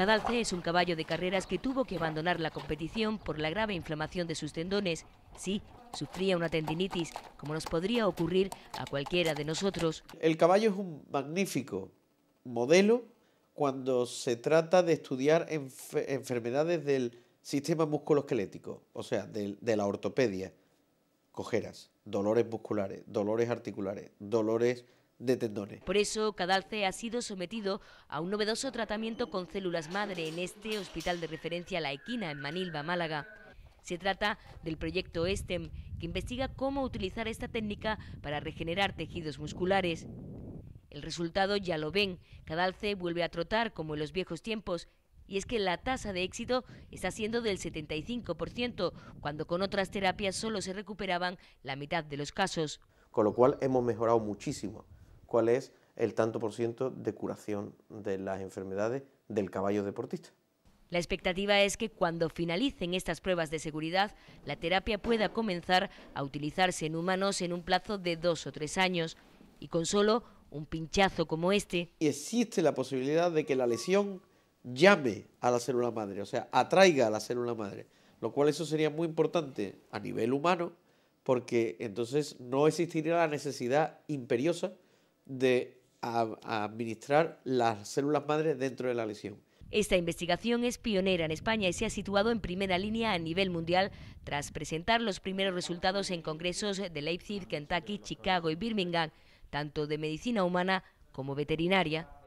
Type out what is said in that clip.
Cadalce es un caballo de carreras que tuvo que abandonar la competición por la grave inflamación de sus tendones. Sí, sufría una tendinitis, como nos podría ocurrir a cualquiera de nosotros. El caballo es un magnífico modelo cuando se trata de estudiar enfermedades del sistema musculoesquelético, o sea, de, de la ortopedia, cojeras, dolores musculares, dolores articulares, dolores de Por eso, Cadalce ha sido sometido a un novedoso tratamiento con células madre en este hospital de referencia La Equina, en Manilva, Málaga. Se trata del proyecto STEM, que investiga cómo utilizar esta técnica para regenerar tejidos musculares. El resultado ya lo ven, Cadalce vuelve a trotar como en los viejos tiempos, y es que la tasa de éxito está siendo del 75%, cuando con otras terapias solo se recuperaban la mitad de los casos. Con lo cual hemos mejorado muchísimo cuál es el tanto por ciento de curación de las enfermedades del caballo deportista. La expectativa es que cuando finalicen estas pruebas de seguridad, la terapia pueda comenzar a utilizarse en humanos en un plazo de dos o tres años y con solo un pinchazo como este. Y existe la posibilidad de que la lesión llame a la célula madre, o sea, atraiga a la célula madre, lo cual eso sería muy importante a nivel humano, porque entonces no existiría la necesidad imperiosa de administrar las células madre dentro de la lesión. Esta investigación es pionera en España y se ha situado en primera línea a nivel mundial tras presentar los primeros resultados en congresos de Leipzig, Kentucky, Chicago y Birmingham, tanto de medicina humana como veterinaria.